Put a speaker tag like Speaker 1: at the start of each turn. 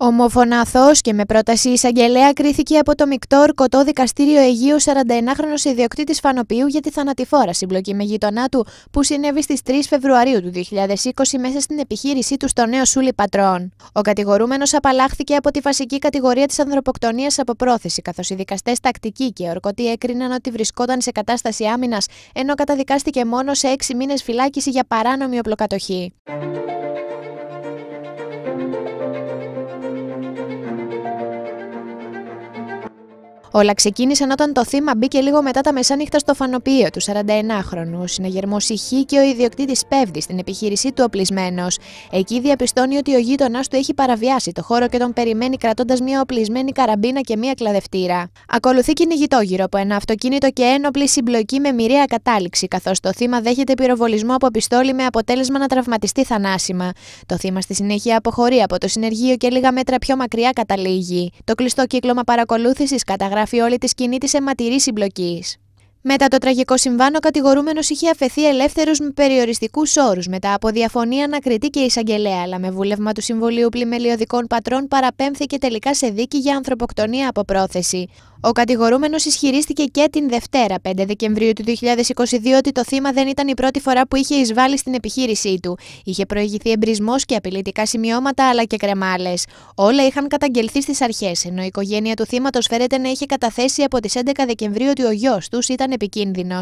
Speaker 1: Ομοφωνάθος και με πρόταση εισαγγελέα κρίθηκε από το μεικτό ορκωτό δικαστήριο Αιγείου 41χρονος ιδιοκτήτης Φανοπίου για τη θανατηφόρα συμπλοκή με γειτονά του που συνέβη στις 3 Φεβρουαρίου του 2020 μέσα στην επιχείρησή του στο Νέο Σούλι Πατρών. Ο κατηγορούμενος απαλλάχθηκε από τη βασική κατηγορία της ανθρωποκτονίας από πρόθεση καθώς οι δικαστές τακτικοί και ορκωτοί έκριναν ότι βρισκόταν σε κατάσταση άμυνας ενώ καταδικάστηκε μόνο σε 6 μήνες φυλάκιση για παράνομη οπλοκατοχή. Όλα ξεκίνησαν όταν το θύμα μπήκε λίγο μετά τα μεσάνυχτα στο φανοπείο του 41 χρονου Ο συναγερμός ηχεί και ο ιδιοκτήτης πέφτει στην επιχείρησή του οπλισμένος. Εκεί διαπιστώνει ότι ο γείτονάς του έχει παραβιάσει το χώρο και τον περιμένει κρατώντας μια οπλισμένη καραμπίνα και μια κλαδευτήρα. Ακολουθεί κυνηγητό γύρω από ένα αυτοκίνητο και ένοπλη συμπλοκή με μοιραία κατάληξη, καθώς το θύμα δέχεται πυροβολισμό από πιστόλι με αποτέλεσμα να τραυματιστεί θανάσιμα. Το θύμα στη συνέχεια αποχωρεί από το συνεργείο και λίγα μέτρα πιο μακριά καταλήγει. Το κλειστό κύκλωμα παρακολούθησης καταγράφει καταγράφει όλη τη σκηνή της αιματηρής συμπλοκής. Μετά το τραγικό συμβάν, ο κατηγορούμενος είχε αφαιθεί ελεύθερος με περιοριστικούς όρους μετά από διαφωνία ανακριτή και εισαγγελέα, αλλά με βούλευμα του Συμβουλίου Πλημελιωδικών Πατρών παραπέμφθηκε τελικά σε δίκη για ανθρωποκτονία από πρόθεση. Ο κατηγορούμενος ισχυρίστηκε και την Δευτέρα, 5 Δεκεμβρίου του 2022, ότι το θύμα δεν ήταν η πρώτη φορά που είχε εισβάλει στην επιχείρησή του. Είχε προηγηθεί εμπρισμός και απειλητικά σημειώματα αλλά και κρεμάλες. Όλα είχαν καταγγελθεί στις αρχές, ενώ η οικογένεια του θύματος φέρεται να είχε καταθέσει από τις 11 Δεκεμβρίου ότι ο γιος τους ήταν επικίνδυνος.